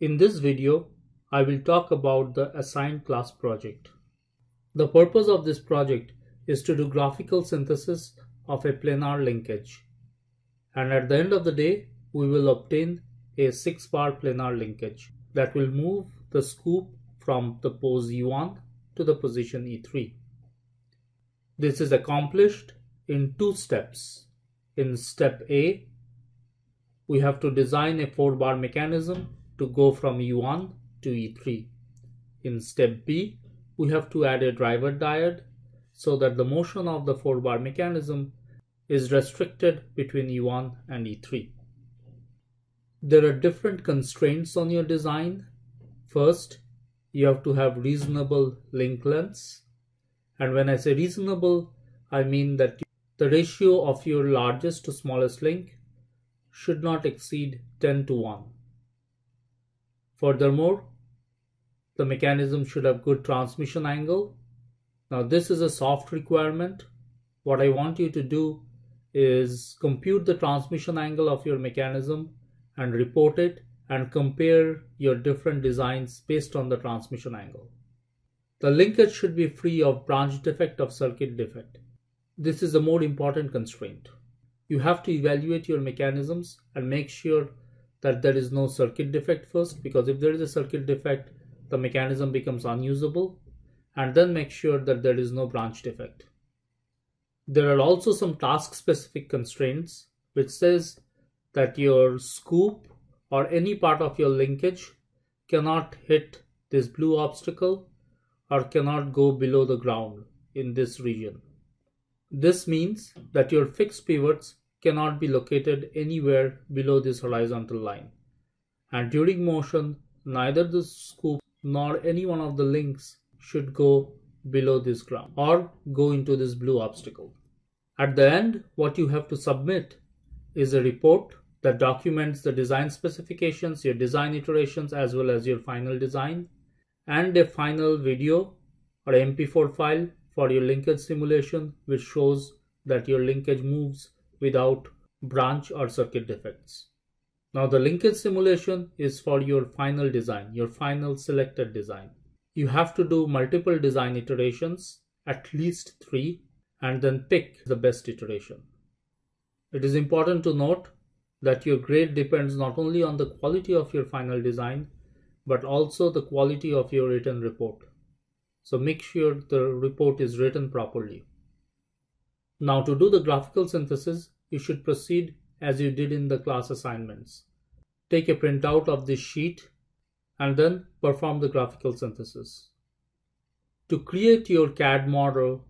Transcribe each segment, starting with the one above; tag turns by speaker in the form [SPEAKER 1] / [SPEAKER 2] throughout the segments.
[SPEAKER 1] In this video, I will talk about the assigned class project. The purpose of this project is to do graphical synthesis of a planar linkage. And at the end of the day, we will obtain a six-bar planar linkage that will move the scoop from the pose E1 to the position E3. This is accomplished in two steps. In step A, we have to design a four-bar mechanism to go from E1 to E3. In step B, we have to add a driver diode so that the motion of the 4-bar mechanism is restricted between E1 and E3. There are different constraints on your design. First, you have to have reasonable link lengths. And when I say reasonable, I mean that the ratio of your largest to smallest link should not exceed 10 to 1. Furthermore, the mechanism should have good transmission angle. Now this is a soft requirement. What I want you to do is compute the transmission angle of your mechanism and report it and compare your different designs based on the transmission angle. The linkage should be free of branch defect or circuit defect. This is a more important constraint. You have to evaluate your mechanisms and make sure that there is no circuit defect first because if there is a circuit defect the mechanism becomes unusable and then make sure that there is no branch defect. There are also some task specific constraints which says that your scoop or any part of your linkage cannot hit this blue obstacle or cannot go below the ground in this region. This means that your fixed pivots cannot be located anywhere below this horizontal line. And during motion, neither the scoop nor any one of the links should go below this ground or go into this blue obstacle. At the end, what you have to submit is a report that documents the design specifications, your design iterations, as well as your final design, and a final video or MP4 file for your linkage simulation, which shows that your linkage moves without branch or circuit defects. Now the linkage simulation is for your final design, your final selected design. You have to do multiple design iterations, at least three, and then pick the best iteration. It is important to note that your grade depends not only on the quality of your final design, but also the quality of your written report. So make sure the report is written properly. Now to do the graphical synthesis, you should proceed as you did in the class assignments. Take a printout of this sheet and then perform the graphical synthesis. To create your CAD model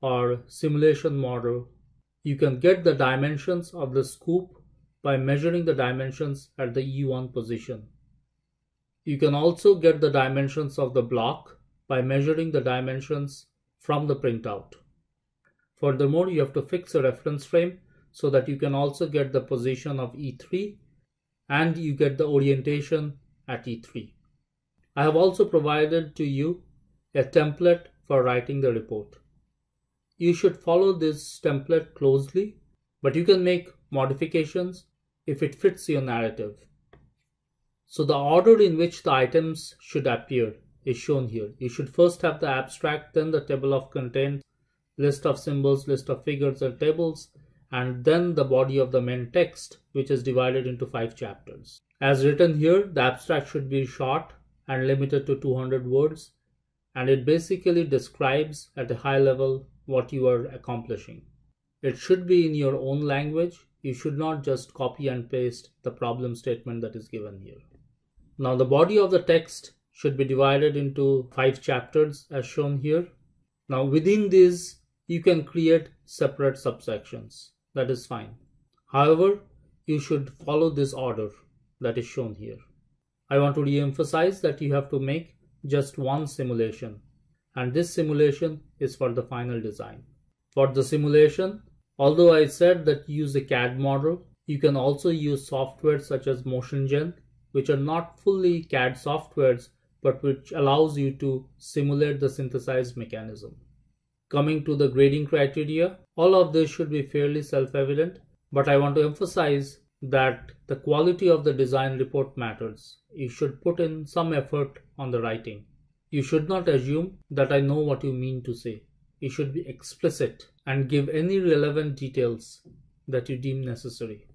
[SPEAKER 1] or simulation model, you can get the dimensions of the scoop by measuring the dimensions at the E1 position. You can also get the dimensions of the block by measuring the dimensions from the printout. Furthermore, you have to fix a reference frame so that you can also get the position of E3 and you get the orientation at E3. I have also provided to you a template for writing the report. You should follow this template closely, but you can make modifications if it fits your narrative. So the order in which the items should appear is shown here. You should first have the abstract, then the table of contents, list of symbols, list of figures and tables, and then the body of the main text, which is divided into five chapters. As written here, the abstract should be short and limited to 200 words, and it basically describes at a high level what you are accomplishing. It should be in your own language. You should not just copy and paste the problem statement that is given here. Now, the body of the text should be divided into five chapters as shown here. Now, within these you can create separate subsections. That is fine. However, you should follow this order that is shown here. I want to re-emphasize that you have to make just one simulation and this simulation is for the final design. For the simulation, although I said that use a CAD model, you can also use software such as MotionGen which are not fully CAD softwares but which allows you to simulate the synthesized mechanism. Coming to the grading criteria, all of this should be fairly self-evident, but I want to emphasize that the quality of the design report matters. You should put in some effort on the writing. You should not assume that I know what you mean to say. You should be explicit and give any relevant details that you deem necessary.